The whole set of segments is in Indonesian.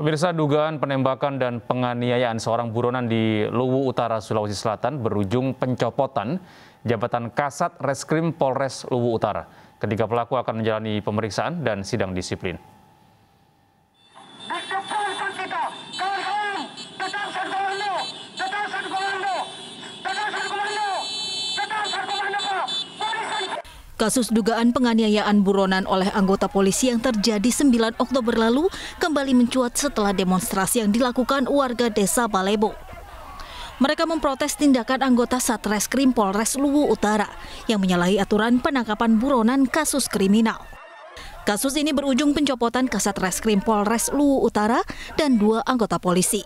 Pemirsa dugaan penembakan dan penganiayaan seorang buronan di Luwu Utara Sulawesi Selatan berujung pencopotan jabatan Kasat Reskrim Polres Luwu Utara. Ketika pelaku akan menjalani pemeriksaan dan sidang disiplin. Kasus dugaan penganiayaan buronan oleh anggota polisi yang terjadi 9 Oktober lalu kembali mencuat setelah demonstrasi yang dilakukan warga desa Balebo. Mereka memprotes tindakan anggota Satreskrim Polres Luwu Utara yang menyalahi aturan penangkapan buronan kasus kriminal. Kasus ini berujung pencopotan Kasat Reskrim Polres Luwu Utara dan dua anggota polisi.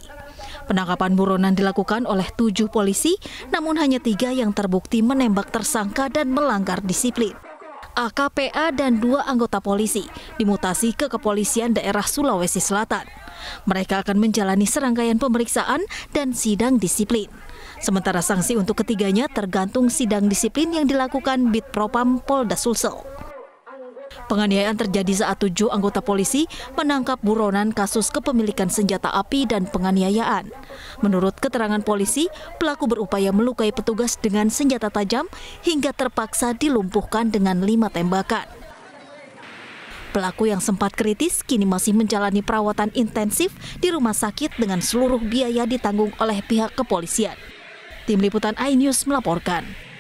Penangkapan buronan dilakukan oleh tujuh polisi, namun hanya tiga yang terbukti menembak tersangka dan melanggar disiplin. AKPA dan dua anggota polisi dimutasi ke kepolisian daerah Sulawesi Selatan. Mereka akan menjalani serangkaian pemeriksaan dan sidang disiplin. Sementara sanksi untuk ketiganya tergantung sidang disiplin yang dilakukan Bid Propam Polda Sulsel. Penganiayaan terjadi saat tujuh anggota polisi menangkap buronan kasus kepemilikan senjata api dan penganiayaan. Menurut keterangan polisi, pelaku berupaya melukai petugas dengan senjata tajam hingga terpaksa dilumpuhkan dengan lima tembakan. Pelaku yang sempat kritis kini masih menjalani perawatan intensif di rumah sakit dengan seluruh biaya ditanggung oleh pihak kepolisian. Tim Liputan iNews melaporkan.